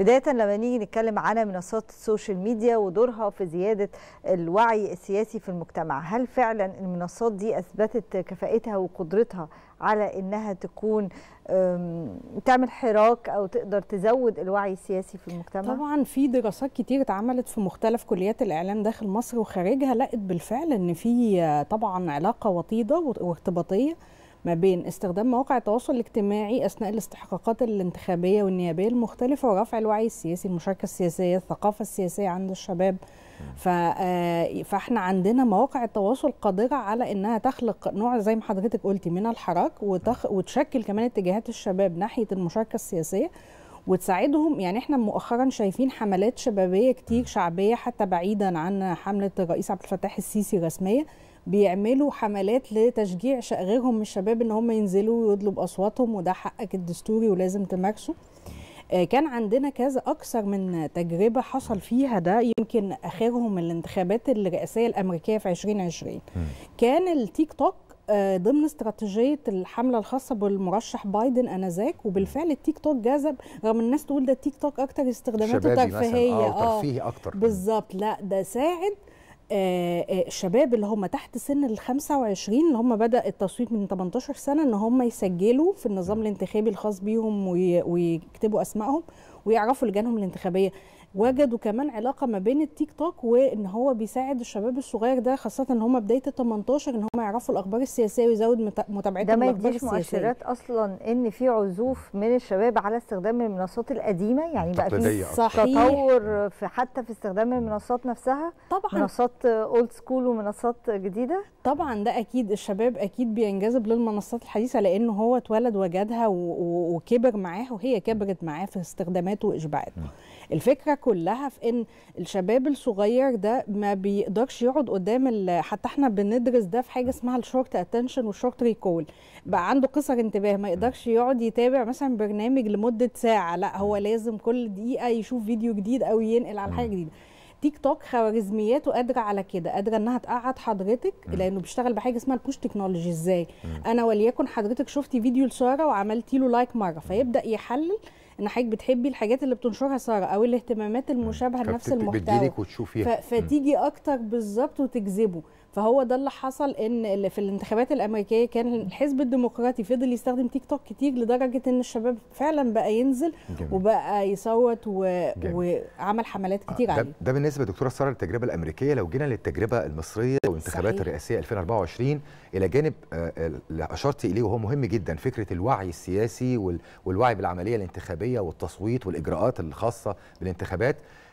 بداية لما نيجي نتكلم على منصات السوشيال ميديا ودورها في زيادة الوعي السياسي في المجتمع هل فعلا المنصات دي أثبتت كفاءتها وقدرتها على انها تكون تعمل حراك او تقدر تزود الوعي السياسي في المجتمع طبعا في دراسات كتير اتعملت في مختلف كليات الاعلام داخل مصر وخارجها لقت بالفعل ان في آه، طبعا علاقه وطيده وارتباطيه ما بين استخدام مواقع التواصل الاجتماعي أثناء الاستحقاقات الانتخابية والنيابية المختلفة ورفع الوعي السياسي المشاركة السياسية الثقافة السياسية عند الشباب آه، فاحنا عندنا مواقع التواصل قادرة على أنها تخلق نوع زي ما حضرتك قلتي من الحراك وتخ... وتشكل كمان اتجاهات الشباب ناحية المشاركة السياسية وتساعدهم يعني احنا مؤخرا شايفين حملات شبابيه كتير شعبيه حتى بعيدا عن حمله الرئيس عبد الفتاح السيسي الرسميه بيعملوا حملات لتشجيع غيرهم من الشباب ان هم ينزلوا ويطلب اصواتهم وده حقك الدستوري ولازم تمارسه آه، كان عندنا كذا اكثر من تجربه حصل فيها ده يمكن اخرهم الانتخابات الرئاسيه الامريكيه في 2020 كان التيك توك ضمن استراتيجيه الحمله الخاصه بالمرشح بايدن انذاك وبالفعل التيك توك جذب رغم الناس تقول ده التيك توك اكتر استخداماته ترفيهيه اه, آه، ترفيهي اكتر بالظبط لا ده ساعد آه، آه، الشباب اللي هم تحت سن ال 25 اللي هم بدا التصويت من 18 سنه ان هم يسجلوا في النظام الانتخابي الخاص بيهم ويكتبوا اسمائهم ويعرفوا لجانهم الانتخابيه وجدوا كمان علاقه ما بين التيك توك وان هو بيساعد الشباب الصغير ده خاصه ان هم بدايه ال 18 ان هم يعرفوا الاخبار السياسيه ويزود متابعتهم السياسيه ده ما يديش مؤشرات اصلا ان في عزوف من الشباب على استخدام المنصات القديمه يعني بقى في تطور في حتى في استخدام المنصات نفسها طبعا منصات اولد سكول ومنصات جديده طبعا ده اكيد الشباب اكيد بينجذب للمنصات الحديثه لان هو اتولد وجدها وكبر معاه وهي كبرت معاه في استخدامات التزاماته واشباعات الفكره كلها في ان الشباب الصغير ده ما بيقدرش يقعد قدام حتى احنا بندرس ده في حاجه اسمها الشورت اتنشن والشورت ريكول بقى عنده قصر انتباه ما يقدرش يقعد يتابع مثلا برنامج لمده ساعه لا هو لازم كل دقيقه يشوف فيديو جديد او ينقل على حاجه جديده تيك توك خوارزمياته قادره على كده قادره انها تقعد حضرتك لانه بيشتغل بحاجه اسمها البوش تكنولوجي ازاي انا وليكن حضرتك شفتي فيديو لساره وعملتي له لايك مره فيبدا يحلل ان حضرتك بتحبي الحاجات اللي بتنشرها ساره او الاهتمامات المشابهه لنفس المحتوى فتيجي اكتر بالظبط وتجذبه فهو ده اللي حصل ان في الانتخابات الامريكيه كان الحزب الديمقراطي فضل يستخدم تيك توك كتير لدرجه ان الشباب فعلا بقى ينزل جميل. وبقى يصوت و... وعمل حملات كتير آه عليه ده بالنسبه دكتوره ساره للتجربه الامريكيه لو جينا للتجربه المصريه والانتخابات صحيح. الرئاسيه 2024 الى جانب آه، اللي اشرت اليه وهو مهم جدا فكره الوعي السياسي والوعي بالعمليه الانتخابيه والتصويت والاجراءات الخاصه بالانتخابات